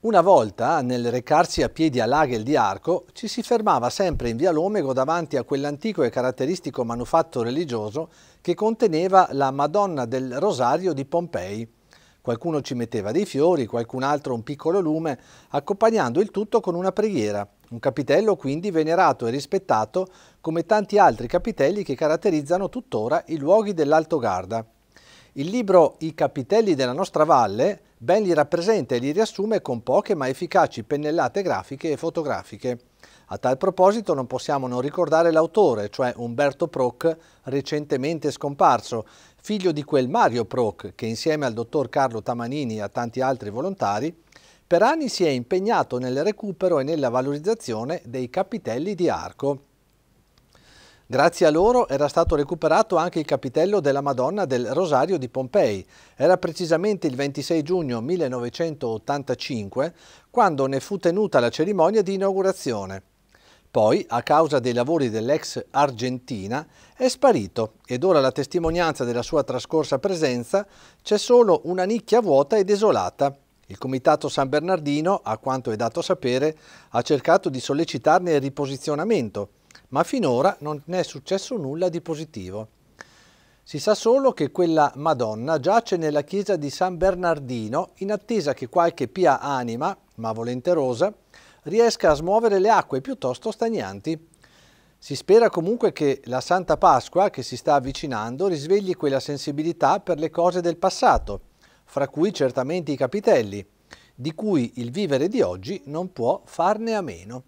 Una volta, nel recarsi a piedi a Lagel di Arco, ci si fermava sempre in via Lomego davanti a quell'antico e caratteristico manufatto religioso che conteneva la Madonna del Rosario di Pompei. Qualcuno ci metteva dei fiori, qualcun altro un piccolo lume, accompagnando il tutto con una preghiera. Un capitello quindi venerato e rispettato come tanti altri capitelli che caratterizzano tuttora i luoghi dell'Alto Garda. Il libro I capitelli della nostra valle ben li rappresenta e li riassume con poche ma efficaci pennellate grafiche e fotografiche. A tal proposito non possiamo non ricordare l'autore, cioè Umberto Proc, recentemente scomparso, figlio di quel Mario Proc che insieme al dottor Carlo Tamanini e a tanti altri volontari, per anni si è impegnato nel recupero e nella valorizzazione dei capitelli di arco. Grazie a loro era stato recuperato anche il capitello della Madonna del Rosario di Pompei. Era precisamente il 26 giugno 1985 quando ne fu tenuta la cerimonia di inaugurazione. Poi, a causa dei lavori dell'ex Argentina, è sparito ed ora la testimonianza della sua trascorsa presenza c'è solo una nicchia vuota e desolata il Comitato San Bernardino, a quanto è dato sapere, ha cercato di sollecitarne il riposizionamento, ma finora non è successo nulla di positivo. Si sa solo che quella Madonna giace nella chiesa di San Bernardino in attesa che qualche pia anima, ma volenterosa, riesca a smuovere le acque piuttosto stagnanti. Si spera comunque che la Santa Pasqua, che si sta avvicinando, risvegli quella sensibilità per le cose del passato, fra cui certamente i capitelli, di cui il vivere di oggi non può farne a meno.